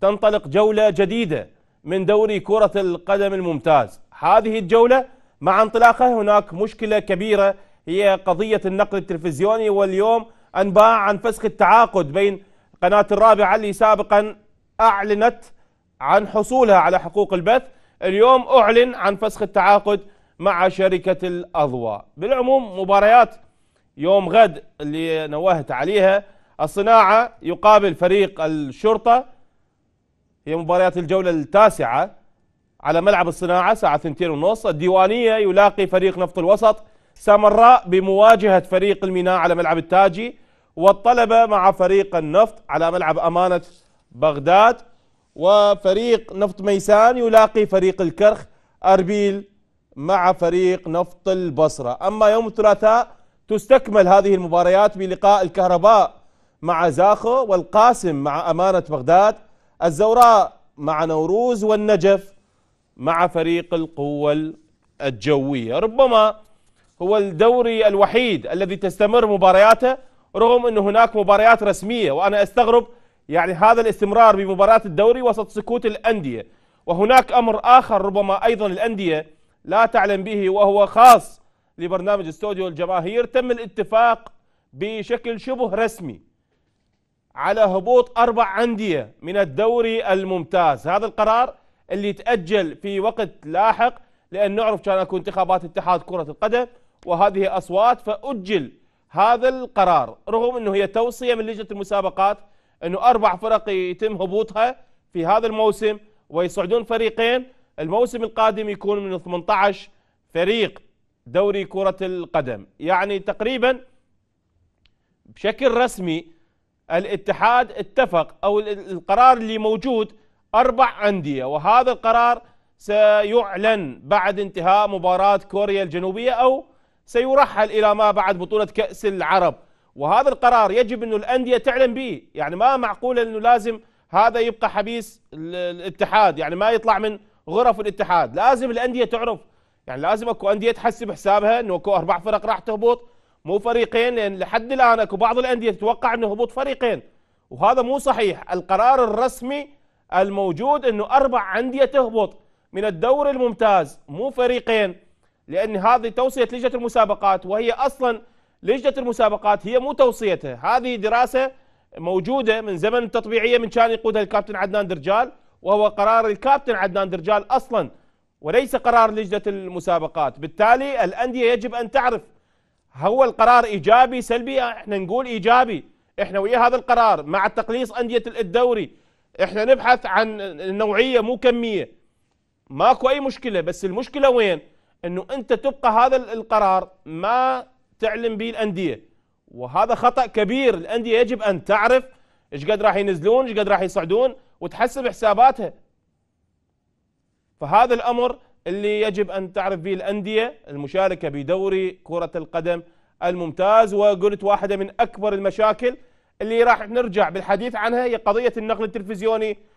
تنطلق جولة جديدة من دوري كرة القدم الممتاز هذه الجولة مع انطلاقها هناك مشكلة كبيرة هي قضية النقل التلفزيوني واليوم أنباء عن فسخ التعاقد بين قناة الرابعة اللي سابقا أعلنت عن حصولها على حقوق البث اليوم أعلن عن فسخ التعاقد مع شركة الأضواء بالعموم مباريات يوم غد اللي نوهت عليها الصناعة يقابل فريق الشرطة هي مباريات الجولة التاسعة على ملعب الصناعة ساعة ثنتين ونص الديوانية يلاقي فريق نفط الوسط سامراء بمواجهة فريق الميناء على ملعب التاجي والطلبة مع فريق النفط على ملعب أمانة بغداد وفريق نفط ميسان يلاقي فريق الكرخ أربيل مع فريق نفط البصرة أما يوم الثلاثاء تستكمل هذه المباريات بلقاء الكهرباء مع زاخو والقاسم مع أمانة بغداد الزوراء مع نوروز والنجف مع فريق القوة الجوية ربما هو الدوري الوحيد الذي تستمر مبارياته رغم أن هناك مباريات رسمية وأنا أستغرب يعني هذا الاستمرار بمباريات الدوري وسط سكوت الأندية وهناك أمر آخر ربما أيضا الأندية لا تعلم به وهو خاص لبرنامج استوديو الجماهير تم الاتفاق بشكل شبه رسمي على هبوط أربع أندية من الدوري الممتاز هذا القرار اللي تأجل في وقت لاحق لأن نعرف كان أكو انتخابات اتحاد كرة القدم وهذه أصوات فأجل هذا القرار رغم أنه هي توصية من لجنة المسابقات أنه أربع فرق يتم هبوطها في هذا الموسم ويصعدون فريقين الموسم القادم يكون من 18 فريق دوري كرة القدم يعني تقريبا بشكل رسمي الاتحاد اتفق أو القرار اللي موجود أربع أندية وهذا القرار سيعلن بعد انتهاء مباراة كوريا الجنوبية أو سيرحل إلى ما بعد بطولة كأس العرب وهذا القرار يجب أنه الأندية تعلن به يعني ما معقول أنه لازم هذا يبقى حبيس الاتحاد يعني ما يطلع من غرف الاتحاد لازم الأندية تعرف يعني لازم اكو أندية تحسب حسابها أنه اكو أربع فرق راح تهبط مو فريقين لان لحد الان اكو بعض الانديه تتوقع انه هبوط فريقين وهذا مو صحيح القرار الرسمي الموجود انه اربع انديه تهبط من الدور الممتاز مو فريقين لان هذه توصيه لجنه المسابقات وهي اصلا لجنه المسابقات هي مو توصيتها هذه دراسه موجوده من زمن التطبيعيه من كان يقودها الكابتن عدنان درجال وهو قرار الكابتن عدنان درجال اصلا وليس قرار لجنه المسابقات بالتالي الانديه يجب ان تعرف هو القرار ايجابي سلبي احنا نقول ايجابي احنا ويا هذا القرار مع تقليص انديه الدوري احنا نبحث عن نوعيه مو كميه ماكو اي مشكله بس المشكله وين انه انت تبقى هذا القرار ما تعلم به الانديه وهذا خطا كبير الانديه يجب ان تعرف ايش قد راح ينزلون ايش قد راح يصعدون وتحسب حساباتها فهذا الامر اللي يجب أن تعرف به الأندية المشاركة بدوري كرة القدم الممتاز وقلت واحدة من أكبر المشاكل اللي راح نرجع بالحديث عنها هي قضية النقل التلفزيوني